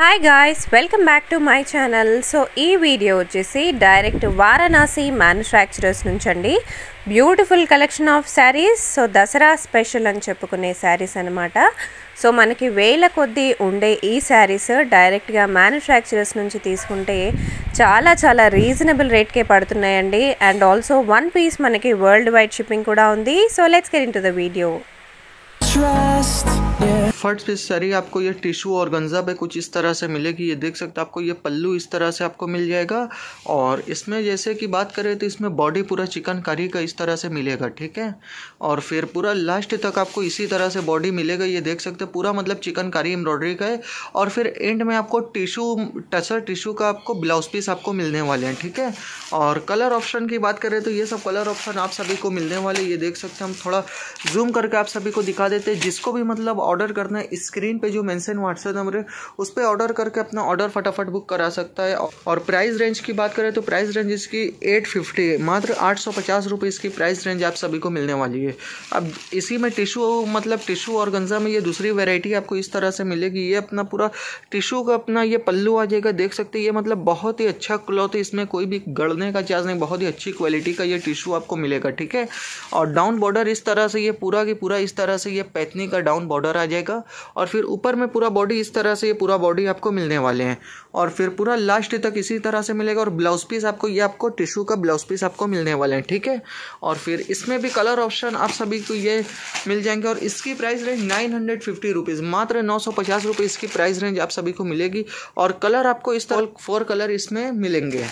hi guys welcome back to my channel so ఈ video వచ్చేసి direct Varanasi manufacturers నుంచి అండి beautiful collection of sarees so Dasara special అని చెప్పుకునే శారీస్ అనమాట సో మనకి వేల కొద్దీ ఉండే ఈ శారీస్ డైరెక్ట్గా మ్యానుఫ్యాక్చరర్స్ నుంచి తీసుకుంటే చాలా చాలా రీజనబుల్ రేట్కే పడుతున్నాయండి అండ్ ఆల్సో వన్ పీస్ మనకి వరల్డ్ వైడ్ షిప్పింగ్ కూడా ఉంది సో లెట్స్ కెరింగ్ టు ద వీడియో फर्ट पे सारी आपको ये टिश्यू और गंजा पे कुछ इस तरह से मिलेगी ये देख सकते हैं आपको ये पल्लू इस तरह से आपको मिल जाएगा और इसमें जैसे कि बात करें तो इसमें बॉडी पूरा चिकन करी का इस तरह से मिलेगा ठीक है और फिर पूरा लास्ट तक आपको इसी तरह से बॉडी मिलेगा ये देख सकते हैं पूरा मतलब चिकन करी एम्ब्रॉयडरी का है और फिर एंड में आपको टिशू टसर टिशू का आपको ब्लाउज पीस आपको मिलने वाले हैं ठीक है और कलर ऑप्शन की बात करें तो ये सब कलर ऑप्शन आप सभी को मिलने वाले ये देख सकते हैं हम थोड़ा जूम करके आप सभी को दिखा देते सकते हैं जिसको भी मतलब ऑर्डर करना है स्क्रीन पे जो मेंशन व्हाट्सएप नंबर है उस पर ऑर्डर करके अपना ऑर्डर फटाफट बुक करा सकता है और प्राइस रेंज की बात करें तो प्राइस रेंज इसकी एट फिफ्टी है मात्र आठ सौ पचास रुपये इसकी प्राइस रेंज आप सभी को मिलने वाली है अब इसी में टिशू मतलब टिशू और गंजा में ये दूसरी वेराइटी आपको इस तरह से मिलेगी ये अपना पूरा टिशू का अपना ये पल्लू आ जाएगा देख सकते ये मतलब बहुत ही अच्छा क्लॉथ है इसमें कोई भी गड़ने का चार्ज नहीं बहुत ही अच्छी क्वालिटी का ये टिशू आपको मिलेगा ठीक है और डाउन बॉर्डर इस तरह से ये पूरा की पूरा इस तरह से ये पैथनी का डाउन बॉर्डर आ जाएगा और फिर ऊपर में पूरा बॉडी इस तरह से ये पूरा बॉडी आपको मिलने वाले हैं और फिर पूरा लास्ट तक इसी तरह से मिलेगा और ब्लाउज पीस आपको ये आपको टिश्यू का ब्लाउज पीस आपको मिलने वाले हैं ठीक है और फिर इसमें भी कलर ऑप्शन आप सभी को ये मिल जाएंगे और इसकी price range nine hundred fifty rupees मात्र नौ सौ पचास रुपये इसकी प्राइस रेंज आप सभी को मिलेगी और कलर आपको इस तरह फोर कलर इसमें मिलेंगे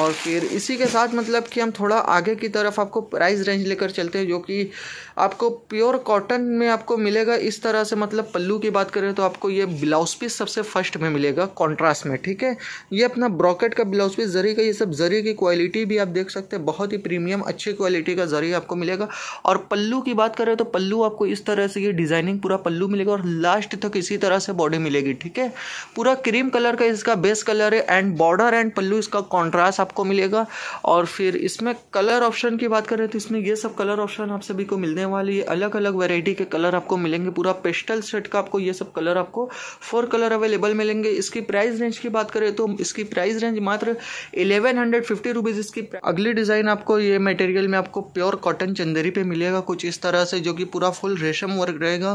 और फिर इसी के साथ मतलब कि हम थोड़ा आगे की तरफ आपको प्राइस रेंज लेकर चलते हैं जो कि आपको प्योर कॉटन में आपको मिलेगा इस तरह से मतलब पल्लू की बात करें तो आपको ये ब्लाउज पीस सबसे फर्स्ट में मिलेगा कॉन्ट्रास्ट में ठीक है ये अपना ब्रॉकेट का ब्लाउज पीस जरी का ये सब जरी की क्वालिटी भी आप देख सकते हैं बहुत ही प्रीमियम अच्छी क्वालिटी का जरिए आपको मिलेगा और पल्लू की बात करें तो पल्लू आपको इस तरह से ये डिज़ाइनिंग पूरा पल्लू मिलेगा और लास्ट तक इसी तरह से बॉडी मिलेगी ठीक है पूरा क्रीम कलर का इसका बेस कलर है एंड बॉर्डर एंड पल्लू इसका कॉन्ट्रास्ट आपको मिलेगा और फिर इसमें कलर ऑप्शन की बात करें तो इसमें ये सब कलर ऑप्शन आप सभी को मिलने वाली है अलग अलग वेराइटी के कलर कलर आपको मिलेंगे पूरा पेस्टल सेट का आपको ये सब कलर आपको फोर कलर अवेलेबल मिलेंगे इसकी प्राइस रेंज की बात करें तो इसकी प्राइस रेंज मात्र इलेवन हंड्रेड इसकी अगली डिज़ाइन आपको ये मटेरियल में आपको प्योर कॉटन चंदेरी पे मिलेगा कुछ इस तरह से जो कि पूरा फुल रेशम वर्क रहेगा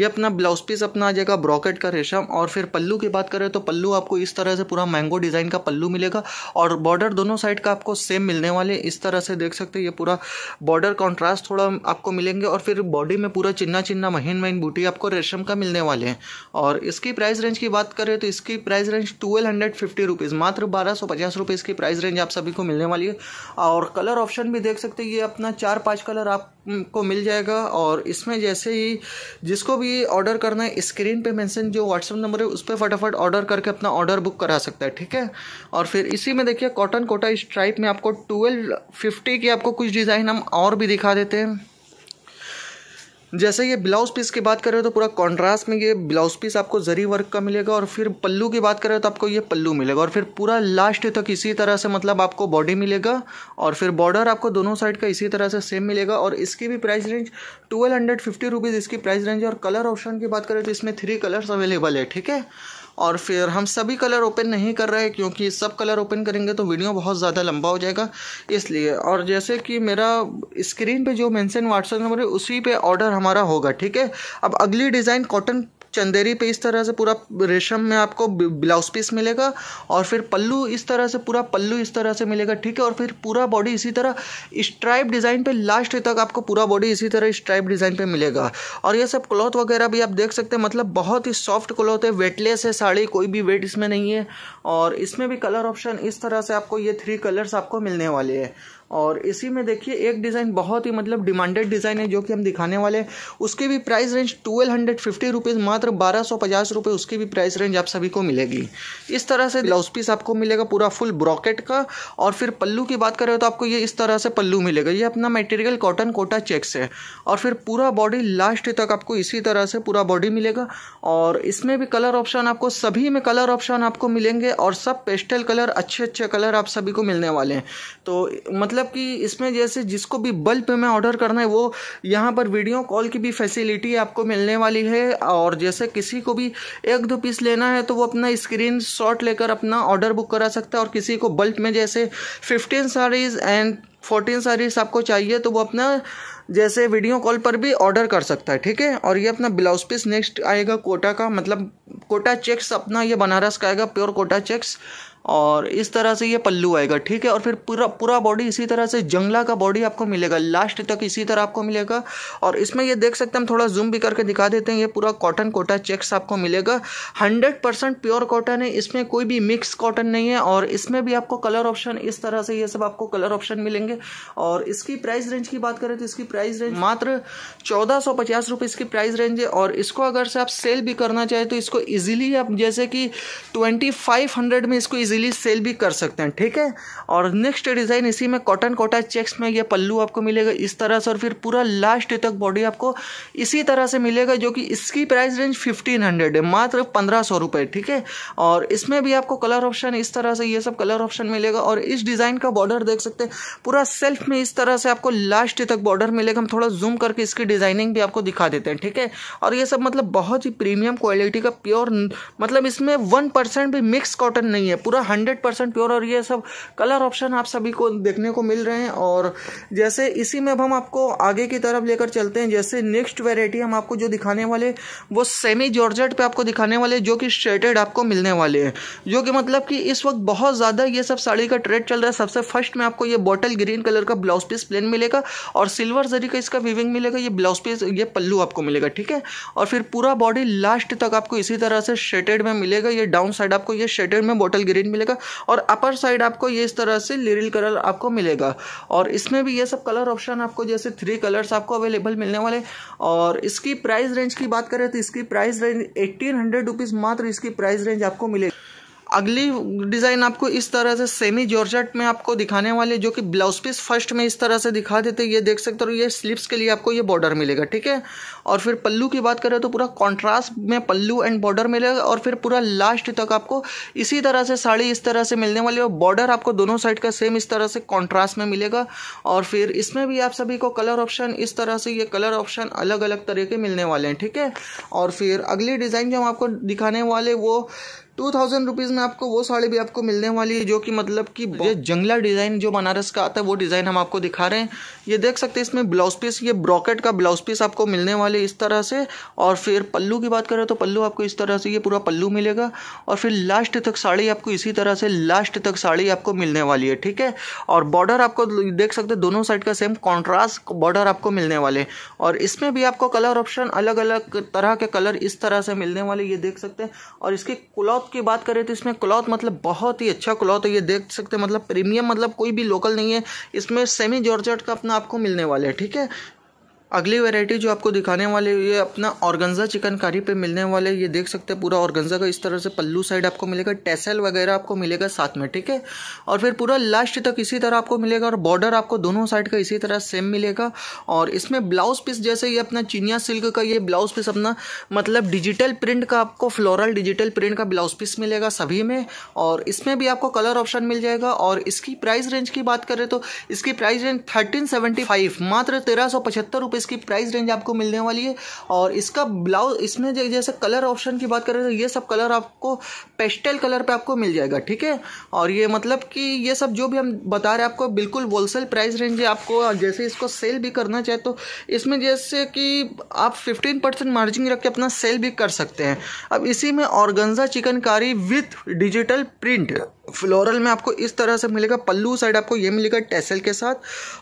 ये अपना ब्लाउज पीस अपना आ जाएगा ब्रॉकेट का रेशम और फिर पल्लू की बात करें तो पल्लू आपको इस तरह से पूरा मैंगो डिज़ाइन का पल्लू मिलेगा और बॉर्डर दोनों साइड का आपको सेम मिलने वाले इस तरह से देख सकते हैं ये पूरा बॉर्डर कॉन्ट्रास्ट थोड़ा आपको मिलेंगे और फिर बॉडी में पूरा चिन्ह चिन्ना चिन्ना महीन महीन बूटी आपको रेशम का मिलने वाले हैं और इसकी प्राइस रेंज की बात करें तो इसकी price range twelve hundred fifty rupees मात्र बारह सौ पचास रुपीज़ की प्राइस रेंज आप सभी को मिलने वाली है और कलर ऑप्शन भी देख सकते हैं ये अपना चार पाँच कलर आपको मिल जाएगा और इसमें जैसे ही जिसको भी ऑर्डर करना है स्क्रीन पर मैंसन जो व्हाट्सअप नंबर है उस पर फटाफट ऑर्डर करके अपना ऑर्डर बुक करा सकता है ठीक है और फिर इसी में देखिए कॉटन कोटा स्ट्राइप में आपको ट्वेल्व फिफ्टी की आपको कुछ डिज़ाइन हम और भी दिखा देते हैं जैसे ये ब्लाउज पीस की बात करें तो पूरा कॉन्ट्रास्ट में ये ब्लाउज पीस आपको जरी वर्क का मिलेगा और फिर पल्लू की बात करें तो आपको ये पल्लू मिलेगा और फिर पूरा लास्ट तक इसी तरह से मतलब आपको बॉडी मिलेगा और फिर बॉर्डर आपको दोनों साइड का इसी तरह से सेम मिलेगा और इसकी भी price range twelve hundred fifty rupees इसकी प्राइस रेंज है और कलर ऑप्शन की बात करें तो इसमें थ्री कलर्स अवेलेबल है ठीक है और फिर हम सभी कलर ओपन नहीं कर रहे क्योंकि सब कलर ओपन करेंगे तो वीडियो बहुत ज़्यादा लंबा हो जाएगा इसलिए और जैसे कि मेरा स्क्रीन पे जो मेंशन व्हाट्सएप नंबर है उसी पे ऑर्डर हमारा होगा ठीक है अब अगली डिज़ाइन कॉटन चंदेरी पे इस तरह से पूरा रेशम में आपको ब्लाउज पीस मिलेगा और फिर पल्लू इस तरह से पूरा पल्लू इस तरह से मिलेगा ठीक है और फिर पूरा बॉडी इसी तरह स्ट्राइप डिज़ाइन पे लास्ट तक आपको पूरा बॉडी इसी तरह स्ट्राइप डिज़ाइन पे मिलेगा और ये सब क्लॉथ वगैरह भी आप देख सकते हैं मतलब बहुत ही सॉफ्ट क्लॉथ है वेटलेस है साड़ी कोई भी वेट इसमें नहीं है और इसमें भी कलर ऑप्शन इस तरह से आपको ये थ्री कलर्स आपको मिलने वाले हैं और इसी में देखिए एक डिज़ाइन बहुत ही मतलब डिमांडेड डिज़ाइन है जो कि हम दिखाने वाले हैं उसकी भी price range twelve hundred fifty rupees मात्र बारह सौ पचास रुपये उसकी भी प्राइस रेंज आप सभी को मिलेगी इस तरह से ब्लाउज पीस आपको मिलेगा पूरा फुल ब्रॉकेट का और फिर पल्लू की बात करें तो आपको ये इस तरह से पल्लू मिलेगा ये अपना मटेरियल कॉटन कोटा चेक्स है और फिर पूरा बॉडी लास्ट तक आपको इसी तरह से पूरा बॉडी मिलेगा और इसमें भी कलर ऑप्शन आपको सभी में कलर ऑप्शन आपको मिलेंगे और सब पेस्टल कलर अच्छे अच्छे कलर आप सभी को मिलने वाले हैं तो मतलब मतलब कि इसमें जैसे जिसको भी बल्ब में ऑर्डर करना है वो यहाँ पर वीडियो कॉल की भी फैसिलिटी आपको मिलने वाली है और जैसे किसी को भी एक दो पीस लेना है तो वो अपना स्क्रीन शॉट लेकर अपना ऑर्डर बुक करा सकता है और किसी को बल्ब में जैसे fifteen saris and fourteen saris आपको चाहिए तो वो अपना जैसे वीडियो कॉल पर भी ऑर्डर कर सकता है ठीक है और ये अपना ब्लाउज पीस नेक्स्ट आएगा कोटा का मतलब कोटा चेक्स अपना ये बनारस का आएगा प्योर कोटा चेक्स और इस तरह से ये पल्लू आएगा ठीक है और फिर पूरा पूरा बॉडी इसी तरह से जंगला का बॉडी आपको मिलेगा लास्ट तक इसी तरह आपको मिलेगा और इसमें ये देख सकते हैं हम थोड़ा जूम भी करके दिखा देते हैं ये पूरा कॉटन कोटा चेक्स आपको मिलेगा हंड्रेड परसेंट प्योर कॉटन है इसमें कोई भी मिक्स कॉटन नहीं है और इसमें भी आपको कलर ऑप्शन इस तरह से ये सब आपको कलर ऑप्शन मिलेंगे और इसकी प्राइस रेंज की बात करें तो इसकी प्राइस रेंज मात्र चौदह सौ पचास रुपये इसकी प्राइस रेंज है और इसको अगर से आप सेल भी करना चाहें तो इसको ईजिली आप जैसे कि ट्वेंटी फाइव हंड्रेड में इसको ईजिली इजीली सेल भी कर सकते हैं ठीक है और नेक्स्ट डिज़ाइन इसी में कॉटन कोटा चेक्स में ये पल्लू आपको मिलेगा इस तरह से और फिर पूरा लास्ट तक बॉडी आपको इसी तरह से मिलेगा जो कि इसकी प्राइस रेंज फिफ्टीन हंड्रेड है मात्र पंद्रह सौ रुपये ठीक है और इसमें भी आपको कलर ऑप्शन इस तरह से ये सब कलर ऑप्शन मिलेगा और इस डिज़ाइन का बॉर्डर देख सकते हैं पूरा सेल्फ में इस तरह से आपको लास्ट तक बॉर्डर मिलेगा हम थोड़ा जूम करके इसकी डिज़ाइनिंग भी आपको दिखा देते हैं ठीक है और ये सब मतलब बहुत ही प्रीमियम क्वालिटी का प्योर मतलब इसमें वन परसेंट भी मिक्स कॉटन नहीं है पूरा हंड्रेड परसेंट प्योर और ये सब कलर ऑप्शन आप सभी को देखने को मिल रहे हैं और जैसे इसी में अब हम आपको आगे की तरफ लेकर चलते हैं जैसे नेक्स्ट वेराइटी हम आपको जो दिखाने वाले वो सेमी जॉर्जेट पे आपको दिखाने वाले जो कि स्ट्रेटेड आपको मिलने वाले हैं जो कि मतलब कि इस वक्त बहुत ज़्यादा ये सब साड़ी का ट्रेड चल रहा है सबसे फर्स्ट में आपको ये बॉटल ग्रीन कलर का ब्लाउज पीस प्लेन मिलेगा और सिल्वर जरी का इसका विविंग मिलेगा ये ब्लाउज पीस ये पल्लू आपको मिलेगा ठीक है और फिर पूरा बॉडी लास्ट तक आपको इसी तरह से शेटेड में मिलेगा ये डाउन साइड आपको ये शेडेड में बॉटल ग्रीन ग्रीन मिलेगा और अपर साइड आपको ये इस तरह से लिरिल कलर आपको मिलेगा और इसमें भी ये सब कलर ऑप्शन आपको जैसे थ्री कलर्स आपको अवेलेबल मिलने वाले और इसकी प्राइस रेंज की बात करें तो इसकी price range eighteen hundred rupees मात्र इसकी प्राइस रेंज आपको मिलेगी अगली डिज़ाइन आपको इस तरह से सेमी जॉर्जेट में आपको दिखाने वाले जो कि ब्लाउज पीस फर्स्ट में इस तरह से दिखा देते ये देख सकते हो ये स्लिप्स के लिए आपको ये बॉर्डर मिलेगा ठीक है और फिर पल्लू की बात करें तो पूरा कॉन्ट्रास्ट में पल्लू एंड बॉर्डर मिलेगा और फिर पूरा लास्ट तक आपको इसी तरह से साड़ी इस तरह से मिलने वाली और बॉर्डर आपको दोनों साइड का सेम इस तरह से कॉन्ट्रास्ट में मिलेगा और फिर इसमें भी आप सभी को कलर ऑप्शन इस तरह से ये कलर ऑप्शन अलग अलग तरह के मिलने वाले हैं ठीक है और फिर अगली डिज़ाइन जो हम आपको दिखाने वाले वो टू थाउजेंड रुपीज़ में आपको वो साड़ी भी आपको मिलने वाली है जो कि मतलब कि ये जंगला डिज़ाइन जो बनारस का आता है वो डिज़ाइन हम आपको दिखा रहे हैं ये देख सकते हैं इसमें ब्लाउज पीस ये ब्रॉकेट का ब्लाउज पीस आपको मिलने वाले इस तरह से और फिर पल्लू की बात करें तो पल्लू आपको इस तरह से ये पूरा पल्लू मिलेगा और फिर लास्ट तक साड़ी आपको इसी तरह से लास्ट तक साड़ी आपको मिलने वाली है ठीक है और बॉर्डर आपको देख सकते हैं दोनों साइड का सेम कॉन्ट्रास्ट बॉर्डर आपको मिलने वाले और इसमें भी आपको कलर ऑप्शन अलग अलग तरह के कलर इस तरह से मिलने वाले ये देख सकते हैं और इसकी क्लॉथ क्लॉथ की बात करें तो इसमें क्लॉथ मतलब बहुत ही अच्छा क्लॉथ है ये देख सकते हैं मतलब प्रीमियम मतलब कोई भी लोकल नहीं है इसमें सेमी जॉर्जेट का अपना आपको मिलने वाला है ठीक है अगली वैरायटी जो आपको दिखाने वाले ये अपना ऑर्गेंजा चिकनकारी पे मिलने वाले ये देख सकते हैं पूरा ऑर्गेंजा का इस तरह से पल्लू साइड आपको मिलेगा टेसल वगैरह आपको मिलेगा साथ में ठीक है और फिर पूरा लास्ट तक इसी तरह आपको मिलेगा और बॉर्डर आपको दोनों साइड का इसी तरह सेम मिलेगा और इसमें ब्लाउज पीस जैसे ये अपना चीनिया सिल्क का ये ब्लाउज पीस अपना मतलब डिजिटल प्रिंट का आपको फ्लोरल डिजिटल प्रिंट का ब्लाउज पीस मिलेगा सभी में और इसमें भी आपको कलर ऑप्शन मिल जाएगा और इसकी प्राइस रेंज की बात करें तो इसकी प्राइस रेंज थर्टीन मात्र तेरह सौ की प्राइस रेंज आपको मिलने वाली है और इसका ब्लाउज इसमें जैसे कलर ऑप्शन की बात करें तो ये सब कलर आपको पेस्टल कलर पे आपको मिल जाएगा ठीक है और ये मतलब कि ये सब जो भी हम बता रहे हैं आपको बिल्कुल होलसेल प्राइस रेंज है आपको जैसे इसको सेल भी करना चाहे तो इसमें जैसे कि आप फिफ्टीन परसेंट मार्जिन रख के अपना सेल भी कर सकते हैं अब इसी में organza chikankari with digital print floral में आपको इस तरह से मिलेगा पल्लू साइड आपको ये मिलेगा टेसल के साथ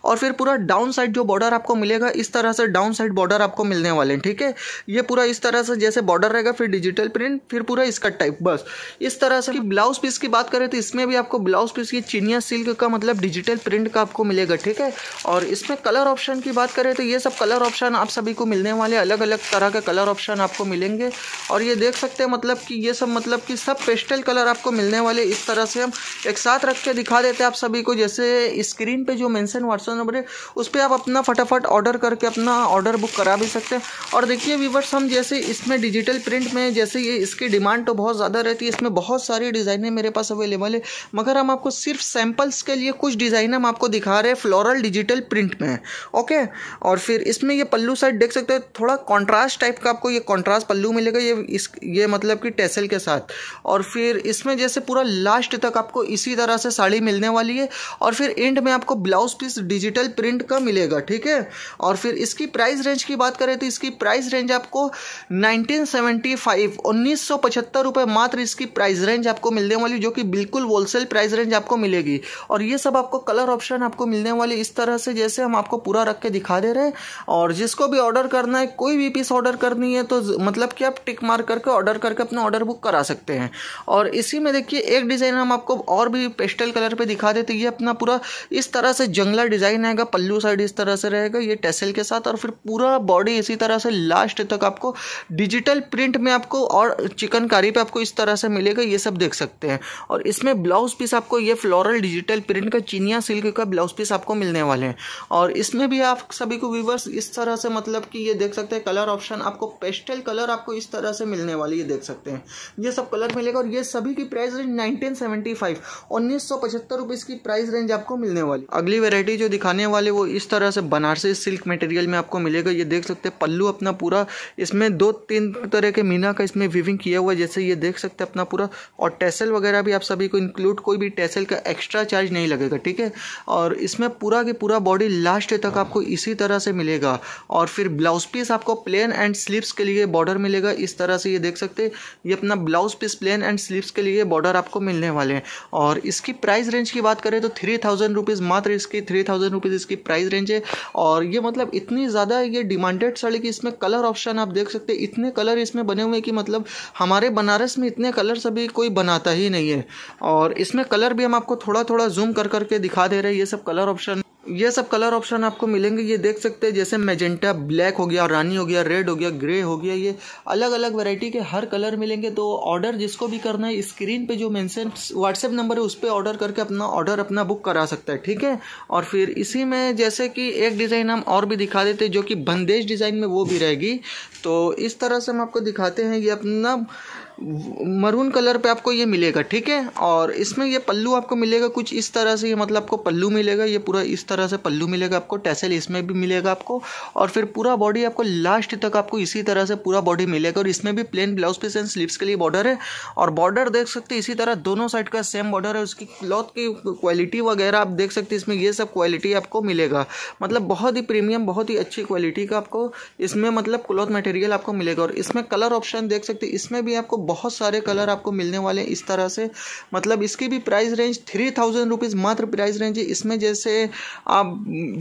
और फिर पूरा डाउन साइड जो बॉर्डर आपको मिलेगा इस तरह से डाउन साइड बॉर्डर आपको मिलने वाले हैं ठीक है ये पूरा इस तरह से जैसे बॉर्डर रहेगा फिर डिजिटल प्रिंट फिर पूरा इसका टाइप बस इस तरह से ब्लाउज पीस की बात करें तो इसमें भी आपको ब्लाउज पीस की चिनिया सिल्क का मतलब डिजिटल प्रिंट का आपको मिलेगा ठीक है और इसमें कलर ऑप्शन की बात करें तो ये सब कलर ऑप्शन आप सभी को मिलने वाले अलग अलग तरह के कलर ऑप्शन आपको मिलेंगे और ये देख सकते हैं मतलब कि ये सब मतलब कि सब पेस्टल कलर आपको मिलने वाले इस तरह से इसे हम एक साथ रख के दिखा देते हैं आप सभी को जैसे स्क्रीन पे जो मेंशन व्हाट्सएप नंबर है उस पर आप अपना फटाफट ऑर्डर करके अपना ऑर्डर बुक करा भी सकते हैं और देखिए वीवर्स हम जैसे इसमें डिजिटल प्रिंट में जैसे ये इसकी डिमांड तो बहुत ज़्यादा रहती है इसमें बहुत सारी डिज़ाइनें मेरे पास अवेलेबल है मगर हम आपको सिर्फ सैम्पल्स के लिए कुछ डिज़ाइन हम आपको दिखा रहे हैं फ्लोरल डिजिटल प्रिंट में ओके और फिर इसमें ये पल्लू साइड देख सकते हैं थोड़ा कॉन्ट्रास्ट टाइप का आपको ये कॉन्ट्रास्ट पल्लू मिलेगा ये इस ये मतलब कि टेसल के साथ और फिर इसमें जैसे पूरा लास्ट तक आपको इसी तरह से साड़ी मिलने वाली है और फिर एंड में आपको ब्लाउज पीस डिजिटल प्रिंट का मिलेगा ठीक है और फिर इसकी प्राइस रेंज की बात करें तो इसकी प्राइस रेंज आपको नाइनटीन सेवेंटी फाइव उन्नीस सौ पचहत्तर रुपये मात्र इसकी प्राइस रेंज आपको मिलने वाली जो कि बिल्कुल होलसेल प्राइस रेंज आपको मिलेगी और ये सब आपको कलर ऑप्शन आपको मिलने वाली इस तरह से जैसे हम आपको पूरा रख के दिखा दे रहे हैं और जिसको भी ऑर्डर करना है कोई भी पीस ऑर्डर करनी है तो मतलब कि आप टिक मार करके ऑर्डर करके अपना ऑर्डर बुक करा सकते हैं और इसी में देखिए एक डिज़ाइन हम आपको और भी पेस्टल कलर पे दिखा देते ये अपना पूरा इस तरह से जंगला डिज़ाइन आएगा पल्लू साइड इस तरह से रहेगा ये टेसल के साथ और फिर पूरा बॉडी इसी तरह से लास्ट तक आपको डिजिटल प्रिंट में आपको और चिकनकारी पे आपको इस तरह से मिलेगा ये सब देख सकते हैं और इसमें ब्लाउज पीस आपको ये फ्लोरल डिजिटल प्रिंट का चीनिया सिल्क का ब्लाउज पीस आपको मिलने वाले हैं और इसमें भी आप सभी को व्यूवर्स इस तरह से मतलब कि ये देख सकते हैं कलर ऑप्शन आपको पेस्टल कलर आपको इस तरह से मिलने वाले ये देख सकते हैं ये सब कलर मिलेगा और ये सभी की प्राइस रेंज नाइनटीन 1975 फाइव उन्नीस सौ पचहत्तर रुपये इसकी प्राइस रेंज आपको मिलने वाली अगली वेरायटी जो दिखाने वाले वो इस तरह से बनारसी सिल्क मटेरियल में आपको मिलेगा ये देख सकते हैं पल्लू अपना पूरा इसमें दो तीन तरह के मीना का इसमें विविंग किया हुआ जैसे ये देख सकते हैं अपना पूरा और टेसल वगैरह भी आप सभी को इंक्लूड कोई भी टेसल का एक्स्ट्रा चार्ज नहीं लगेगा ठीक है और इसमें पूरा के पूरा बॉडी लास्ट तक आपको इसी तरह से मिलेगा और फिर ब्लाउज पीस आपको प्लेन एंड स्लीव्स के लिए बॉर्डर मिलेगा इस तरह से ये देख सकते ये अपना blouse piece plain and sleeves के लिए बॉर्डर आपको मिलने वाला वाले हैं और इसकी प्राइस रेंज की बात करें तो थ्री थाउजेंड रुपीज़ मात्र इसकी थ्री थाउजेंड रुपीज़ इसकी प्राइस रेंज है और ये मतलब इतनी ज़्यादा ये डिमांडेड साड़ी कि इसमें कलर ऑप्शन आप देख सकते हैं इतने कलर इसमें बने हुए कि मतलब हमारे बनारस में इतने कलर अभी कोई बनाता ही नहीं है और इसमें कलर भी हम आपको थोड़ा थोड़ा जूम कर करके दिखा दे रहे हैं ये सब कलर ऑप्शन ये सब कलर ऑप्शन आपको मिलेंगे ये देख सकते हैं जैसे मैजेंटा ब्लैक हो गया रानी हो गया रेड हो गया ग्रे हो गया ये अलग अलग वैरायटी के हर कलर मिलेंगे तो ऑर्डर जिसको भी करना है स्क्रीन पे जो मैंसन व्हाट्सएप नंबर है उस पर ऑर्डर करके अपना ऑर्डर अपना बुक करा सकता है ठीक है और फिर इसी में जैसे कि एक डिज़ाइन हम और भी दिखा देते जो कि बंदेज डिज़ाइन में वो भी रहेगी तो इस तरह से हम आपको दिखाते हैं ये अपना मरून कलर पे आपको ये मिलेगा ठीक है और इसमें ये पल्लू आपको मिलेगा कुछ इस तरह से ये मतलब आपको पल्लू मिलेगा ये पूरा इस तरह से पल्लू मिलेगा आपको टैसेल इसमें भी मिलेगा आपको और फिर पूरा बॉडी आपको लास्ट तक आपको इसी तरह से पूरा बॉडी मिलेगा और इसमें भी plain blouse piece and sleeves के लिए बॉर्डर है और बॉर्डर देख सकते हैं इसी तरह दोनों साइड का सेम बॉर्डर है उसकी क्लॉथ की क्वालिटी वगैरह आप देख सकते हैं इसमें ये सब क्वालिटी आपको मिलेगा मतलब बहुत ही प्रीमियम बहुत ही अच्छी क्वालिटी का आपको इसमें मतलब क्लॉथ मटेरियल आपको मिलेगा और इसमें कलर ऑप्शन देख सकते हैं इसमें भी आपको बहुत सारे कलर आपको मिलने वाले हैं इस तरह से मतलब इसकी भी price range three thousand rupees मात्र प्राइस रेंज है इसमें जैसे आप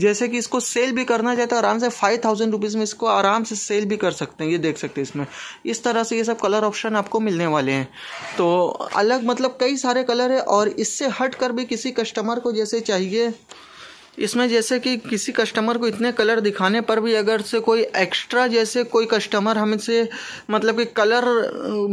जैसे कि इसको सेल भी करना चाहते हो तो आराम से फाइव थाउजेंड रुपीज़ में इसको आराम से सेल भी कर सकते हैं ये देख सकते हैं इसमें इस तरह से ये सब कलर ऑप्शन आपको मिलने वाले हैं तो अलग मतलब कई सारे कलर है और इससे हट कर भी किसी कस्टमर को जैसे चाहिए इसमें जैसे कि किसी कस्टमर को इतने कलर दिखाने पर भी अगर से कोई एक्स्ट्रा जैसे कोई कस्टमर हमें से मतलब कि कलर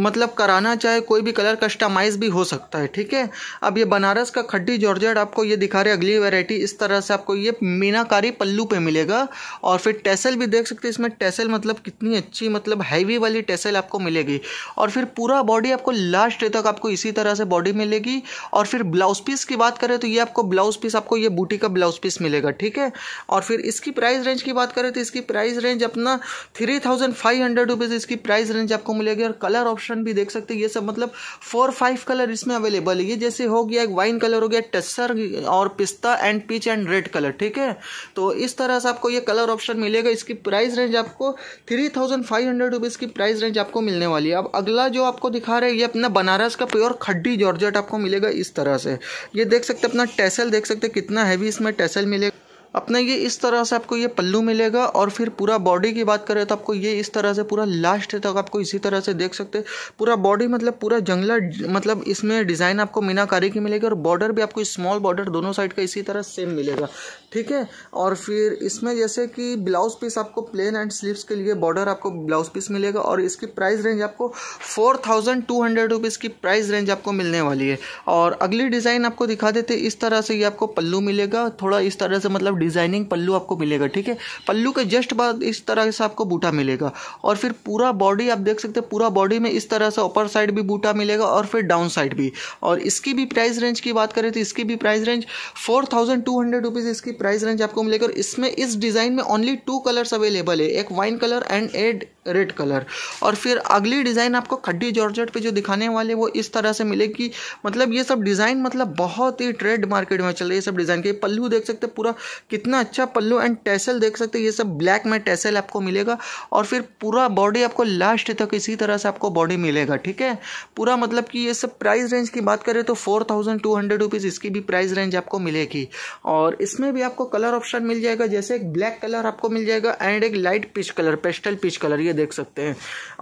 मतलब कराना चाहे कोई भी कलर कस्टमाइज़ भी हो सकता है ठीक है अब ये बनारस का खड्डी जॉर्जेट आपको ये दिखा रहे अगली वेराइटी इस तरह से आपको ये मीनाकारी पल्लू पर मिलेगा और फिर टेसल भी देख सकते हैं इसमें टेसल मतलब कितनी अच्छी मतलब हैवी वाली टेसल आपको मिलेगी और फिर पूरा बॉडी आपको लास्ट डे तक आपको इसी तरह से बॉडी मिलेगी और फिर ब्लाउज पीस की बात करें तो ये आपको ब्लाउज पीस आपको ये बूटी का ब्लाउज पीस पीस मिलेगा ठीक है और फिर इसकी प्राइस रेंज की बात करें तो इसकी प्राइस रेंज अपना three thousand five hundred rupees इसकी प्राइस रेंज आपको मिलेगी और कलर ऑप्शन भी देख सकते हैं ये सब मतलब फोर फाइव कलर इसमें अवेलेबल है ये जैसे हो गया एक वाइन कलर हो गया टसर और पिस्ता and peach and red colour ठीक है तो इस तरह से आपको ये कलर ऑप्शन मिलेगा इसकी प्राइस रेंज आपको three thousand five hundred rupees की प्राइस रेंज आपको मिलने वाली है अब अगला जो आपको दिखा रहे हैं ये अपना बनारस का प्योर खड्डी जॉर्जेट आपको मिलेगा इस तरह से ये देख सकते अपना टेसल देख सकते कितना हैवी इसमें टेसल mille अपना ये इस तरह से आपको ये पल्लू मिलेगा और फिर पूरा बॉडी की बात करें तो आपको ये इस तरह से पूरा लास्ट तक आपको इसी तरह से देख सकते हैं पूरा बॉडी मतलब पूरा जंगला मतलब इसमें डिज़ाइन आपको मीनाकारी की मिलेगी और बॉर्डर भी आपको स्मॉल बॉर्डर दोनों साइड का इसी तरह सेम मिलेगा ठीक है और फिर इसमें जैसे कि ब्लाउज पीस आपको प्लेन एंड स्लीवस के लिए बॉर्डर आपको ब्लाउज पीस मिलेगा और इसकी प्राइस रेंज आपको four thousand two hundred rupees की प्राइस रेंज आपको मिलने वाली है और अगली डिज़ाइन आपको दिखा देते इस तरह से ये आपको पल्लू मिलेगा थोड़ा इस तरह से मतलब डिजाइनिंग पल्लू आपको मिलेगा ठीक है पल्लू के जस्ट बाद इस तरह से आपको बूटा मिलेगा और फिर पूरा बॉडी आप देख सकते हैं पूरा बॉडी में इस तरह से अपर साइड भी बूटा मिलेगा और फिर डाउन साइड भी और इसकी भी प्राइस रेंज की बात करें तो इसकी भी price range four thousand two hundred rupees इसकी प्राइस रेंज आपको मिलेगा और इसमें इस डिज़ाइन में ओनली टू कलर्स अवेलेबल है एक वाइन कलर एंड एड रेड कलर और फिर अगली डिज़ाइन आपको खड्डी जॉर्जेट पे जो दिखाने वाले वो इस तरह से मिलेगी मतलब ये सब डिज़ाइन मतलब बहुत ही ट्रेड मार्केट में चल रही है सब डिज़ाइन के पल्लू देख सकते हैं पूरा कितना अच्छा पल्लू एंड टेसल देख सकते हैं ये सब ब्लैक में टैसल आपको मिलेगा और फिर पूरा बॉडी आपको लास्ट तक इसी तरह से आपको बॉडी मिलेगा ठीक है पूरा मतलब कि ये सब प्राइस रेंज की बात करें तो four thousand two hundred rupees इसकी भी प्राइस रेंज आपको मिलेगी और इसमें भी आपको कलर ऑप्शन मिल जाएगा जैसे एक ब्लैक कलर आपको मिल जाएगा एंड एक light peach colour pastel peach colour ये ये देख सकते हैं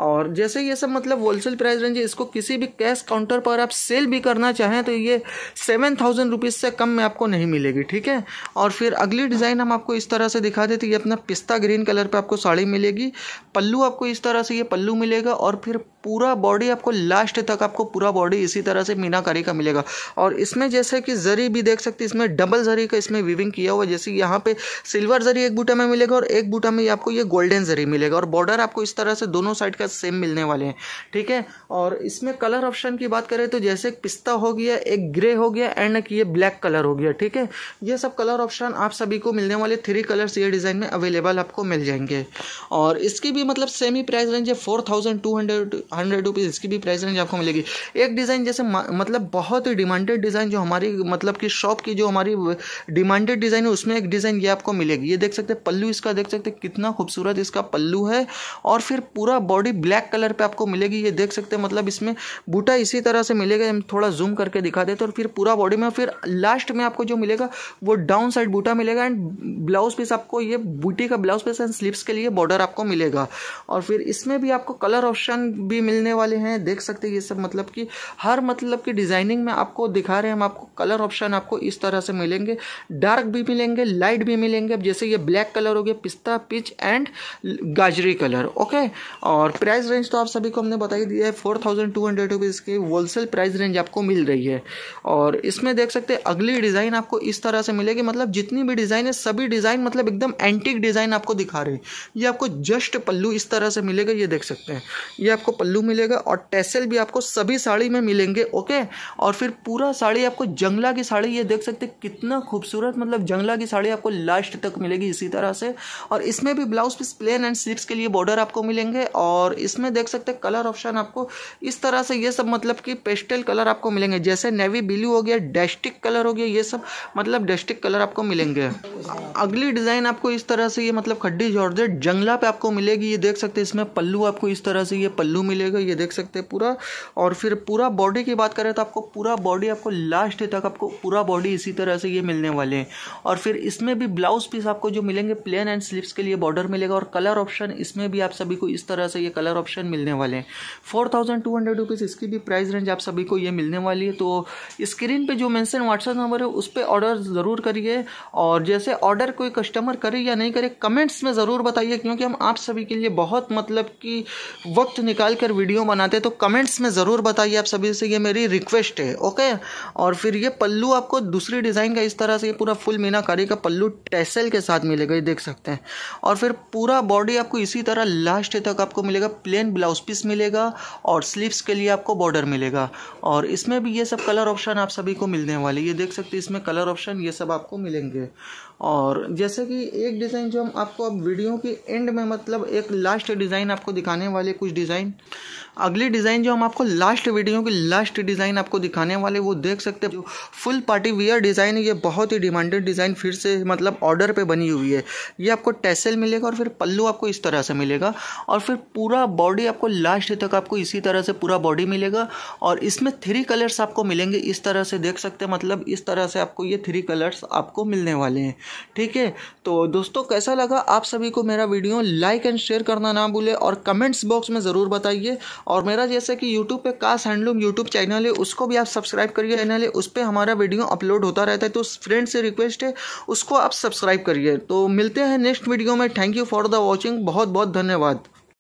और जैसे ये सब मतलब होलसेल प्राइस रेंज है इसको किसी भी कैश काउंटर पर आप सेल भी करना चाहें तो ये सेवन थाउजेंड रुपीज़ से कम में आपको नहीं मिलेगी ठीक है और फिर अगली डिज़ाइन हम आपको इस तरह से दिखा देते ये अपना पिस्ता ग्रीन कलर पर आपको साड़ी मिलेगी पल्लू आपको इस तरह से ये पल्लू मिलेगा और फिर पूरा बॉडी आपको लास्ट तक आपको पूरा बॉडी इसी तरह से मीनाकारी का मिलेगा और इसमें जैसे कि जरी भी देख सकते इसमें डबल जरी का इसमें विविंग किया हुआ जैसे यहाँ पे सिल्वर जरी एक बूटा में मिलेगा और एक बूटा में आपको ये गोल्डन जरी मिलेगा और बॉर्डर आपको इस तरह से दोनों साइड का सेम मिलने वाले हैं ठीक है और इसमें कलर ऑप्शन की बात करें तो जैसे पिस्ता हो गया एक ग्रे हो गया एंड एक ये ब्लैक कलर हो गया ठीक है ये सब कलर ऑप्शन आप सभी को मिलने वाले थ्री कलर्स ये डिज़ाइन में अवेलेबल आपको मिल जाएंगे और इसकी भी मतलब सेम ही प्राइस रेंज है four thousand two hundred hundred rupees इसकी भी प्राइस रेंज आपको मिलेगी एक डिज़ाइन जैसे मतलब बहुत ही डिमांडेड डिज़ाइन जो हमारी मतलब कि शॉप की जो हमारी डिमांडेड डिज़ाइन है उसमें एक डिज़ाइन ये आपको मिलेगी ये देख सकते हैं पल्लू इसका देख सकते हैं कितना खूबसूरत इसका पल्लू है और फिर पूरा बॉडी ब्लैक कलर पर आपको मिलेगी ये देख सकते हैं मतलब इसमें बूटा इसी तरह से मिलेगा हम थोड़ा जूम करके दिखा देते और फिर पूरा बॉडी में फिर लास्ट में आपको जो मिलेगा वो डाउन साइड बूटा मिलेगा एंड ब्लाउज पीस आपको ये बूटी का ब्लाउज पीस एंड स्लीवस के लिए बॉर्डर आपको मिलेगा और फिर इसमें भी आपको कलर ऑप्शन भी भी मिलने वाले हैं देख सकते हैं ये सब मतलब कि हर मतलब की डिज़ाइनिंग में आपको दिखा रहे हैं हम आपको कलर ऑप्शन आपको इस तरह से मिलेंगे डार्क भी मिलेंगे लाइट भी मिलेंगे अब जैसे ये ब्लैक कलर हो गया पिस्ता पिच एंड गाजरी कलर ओके और प्राइस रेंज तो आप सभी को हमने बताई दिया है four thousand two hundred rupees की होलसेल प्राइस रेंज आपको मिल रही है और इसमें देख सकते हैं अगली डिज़ाइन आपको इस तरह से मिलेगी मतलब जितनी भी डिज़ाइन है सभी डिज़ाइन मतलब एकदम एंटिक डिज़ाइन आपको दिखा रहे हैं ये आपको जस्ट पल्लू इस तरह से मिलेगा ये देख सकते हैं ये आपको पल्लू पल्लू मिलेगा और टेसल भी आपको सभी साड़ी में मिलेंगे ओके और फिर पूरा साड़ी आपको जंगला की साड़ी ये देख सकते कितना खूबसूरत मतलब जंगला की साड़ी आपको लास्ट तक मिलेगी इसी तरह से और इसमें भी blouse piece plain and sleeves के लिए बॉर्डर आपको मिलेंगे और इसमें देख सकते कलर ऑप्शन आपको इस तरह से ये सब मतलब कि पेस्टल कलर आपको मिलेंगे जैसे नेवी ब्लू हो गया डेस्टिक कलर हो गया ये सब मतलब डेस्टिक कलर आपको मिलेंगे अगली डिज़ाइन आपको इस तरह से ये मतलब खड्डी जॉर्जेट जंगला पे आपको मिलेगी ये देख सकते हैं इसमें पल्लू आपको इस तरह से ये पल्लू मिलेगा मिलेगा ये देख सकते हैं पूरा और फिर पूरा बॉडी की बात करें तो आपको पूरा बॉडी आपको लास्ट तक आपको पूरा बॉडी इसी तरह से ये मिलने वाले हैं और फिर इसमें भी ब्लाउज पीस आपको जो मिलेंगे प्लेन एंड स्लिप्स के लिए बॉर्डर मिलेगा और कलर ऑप्शन इसमें भी आप सभी को इस तरह से ये कलर ऑप्शन मिलने वाले हैं four thousand two hundred rupees इसकी भी प्राइस रेंज आप सभी को ये मिलने वाली है तो स्क्रीन पर जो मैंसन व्हाट्सएप नंबर है उस पर ऑर्डर ज़रूर करिए और जैसे ऑर्डर कोई कस्टमर करे या नहीं करे कमेंट्स में ज़रूर बताइए क्योंकि हम आप सभी के लिए बहुत मतलब कि वक्त निकाल कर अगर वीडियो बनाते तो कमेंट्स में ज़रूर बताइए आप सभी से ये मेरी रिक्वेस्ट है ओके और फिर ये पल्लू आपको दूसरी डिज़ाइन का इस तरह से ये पूरा फुल मीनाकारी का पल्लू टेसल के साथ मिलेगा ये देख सकते हैं और फिर पूरा बॉडी आपको इसी तरह लास्ट तक आपको मिलेगा प्लेन ब्लाउज पीस मिलेगा और स्लीवस के लिए आपको बॉर्डर मिलेगा और इसमें भी ये सब कलर ऑप्शन आप सभी को मिलने वाले ये देख सकते हैं इसमें कलर ऑप्शन ये सब आपको मिलेंगे और जैसे कि एक डिज़ाइन जो हम आपको अब वीडियो के एंड में मतलब एक लास्ट डिज़ाइन आपको दिखाने वाले कुछ डिज़ाइन अगली डिज़ाइन जो हम आपको लास्ट वीडियो की लास्ट डिज़ाइन आपको दिखाने वाले वो देख सकते हैं जो फुल पार्टी वियर डिज़ाइन ये बहुत ही डिमांडेड डिज़ाइन फिर से मतलब ऑर्डर पे बनी हुई है ये आपको टेसल मिलेगा और फिर पल्लू आपको इस तरह से मिलेगा और फिर पूरा बॉडी आपको लास्ट तक आपको इसी तरह से पूरा बॉडी मिलेगा और इसमें थ्री कलर्स आपको मिलेंगे इस तरह से देख सकते हैं मतलब इस तरह से आपको ये थ्री कलर्स आपको मिलने वाले हैं ठीक है तो दोस्तों कैसा लगा आप सभी को मेरा वीडियो लाइक एंड शेयर करना ना भूले और कमेंट्स बॉक्स में ज़रूर बताइए और मेरा जैसे कि यूट्यूब पर कास्ट हैंडलूम यूट्यूब चैनल है उसको भी आप सब्सक्राइब करिए चैनल है उस पर हमारा वीडियो अपलोड होता रहता है तो फ्रेंड से रिक्वेस्ट है उसको आप सब्सक्राइब करिए तो मिलते हैं नेक्स्ट वीडियो में thank you for the watching बहुत बहुत धन्यवाद